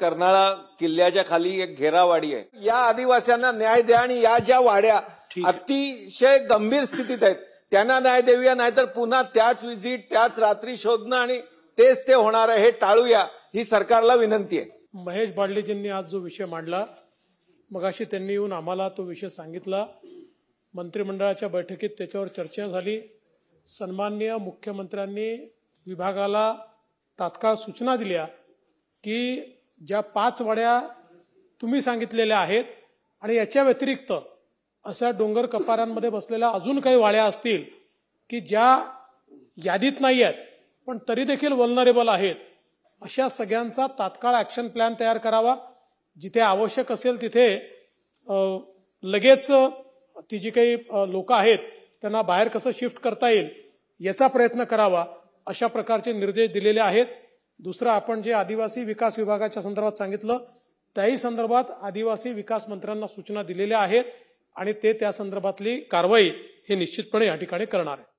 कर्नाळा किल्ल्याच्या खाली एक घेरावाडी आहे या आदिवासींना न्याय द्या आणि या ज्या वाड्या अतिशय गंभीर स्थितीत आहेत त्यांना न्याय देऊया नाहीतर पुन्हा त्याच विजिट त्याच रात्री शोधणं आणि तेच ते होणार आहे हे टाळूया ही सरकारला विनंती आहे महेश बाडलेजींनी आज जो विषय मांडला मगाशी त्यांनी येऊन आम्हाला तो विषय सांगितला मंत्रिमंडळाच्या बैठकीत त्याच्यावर चर्चा झाली सन्माननीय मुख्यमंत्र्यांनी विभागाला तात्काळ सूचना दिल्या की ज्या पाच वाड्या तुम्ही सांगितलेल्या आहेत आणि याच्या व्यतिरिक्त अशा डोंगर कपाऱ्यांमध्ये बसलेल्या अजून काही वाड्या असतील की ज्या यादीत नाही आहेत पण तरी देखील वल्नरेबल आहेत अशा सगळ्यांचा तात्काळ ऍक्शन प्लॅन तयार करावा जिथे आवश्यक असेल तिथे लगेच ती जी काही लोक आहेत त्यांना बाहेर कसं शिफ्ट करता येईल याचा प्रयत्न करावा अशा प्रकारचे निर्देश दिलेले आहेत दुसरं आपण जे आदिवासी विकास विभागाच्या संदर्भात सांगितलं त्याही संदर्भात आदिवासी विकास मंत्र्यांना सूचना दिलेल्या आहेत आणि ते त्या संदर्भातली कारवाई हे निश्चितपणे या ठिकाणी करणार आहे